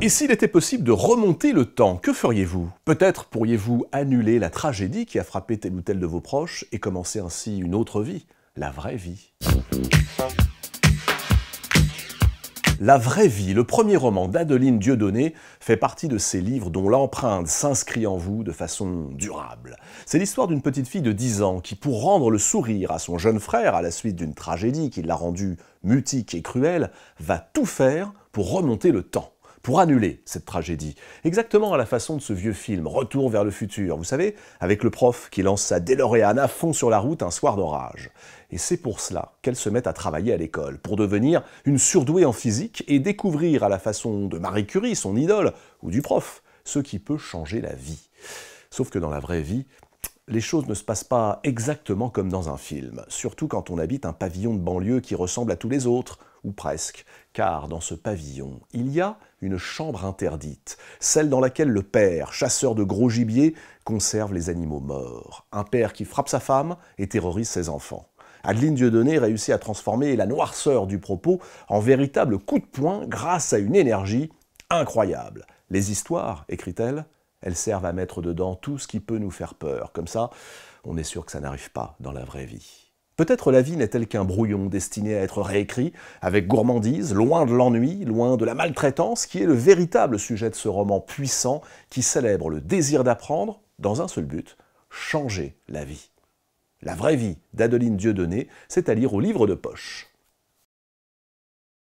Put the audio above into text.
Et s'il était possible de remonter le temps, que feriez-vous Peut-être pourriez-vous annuler la tragédie qui a frappé tel ou tel de vos proches et commencer ainsi une autre vie, la vraie vie. La vraie vie, le premier roman d'Adeline Dieudonné, fait partie de ces livres dont l'empreinte s'inscrit en vous de façon durable. C'est l'histoire d'une petite fille de 10 ans qui, pour rendre le sourire à son jeune frère à la suite d'une tragédie qui l'a rendue mutique et cruelle, va tout faire pour remonter le temps pour annuler cette tragédie. Exactement à la façon de ce vieux film, Retour vers le futur, vous savez, avec le prof qui lance sa DeLorean à fond sur la route un soir d'orage. Et c'est pour cela qu'elle se met à travailler à l'école, pour devenir une surdouée en physique et découvrir à la façon de Marie Curie, son idole, ou du prof, ce qui peut changer la vie. Sauf que dans la vraie vie, les choses ne se passent pas exactement comme dans un film, surtout quand on habite un pavillon de banlieue qui ressemble à tous les autres, ou presque, car dans ce pavillon, il y a une chambre interdite, celle dans laquelle le père, chasseur de gros gibier, conserve les animaux morts. Un père qui frappe sa femme et terrorise ses enfants. Adeline Dieudonné réussit à transformer la noirceur du propos en véritable coup de poing grâce à une énergie incroyable. Les histoires, écrit-elle, elles servent à mettre dedans tout ce qui peut nous faire peur. Comme ça, on est sûr que ça n'arrive pas dans la vraie vie. Peut-être la vie n'est-elle qu'un brouillon destiné à être réécrit, avec gourmandise, loin de l'ennui, loin de la maltraitance, qui est le véritable sujet de ce roman puissant qui célèbre le désir d'apprendre dans un seul but, changer la vie. La vraie vie d'Adeline Dieudonné, c'est à lire au livre de poche.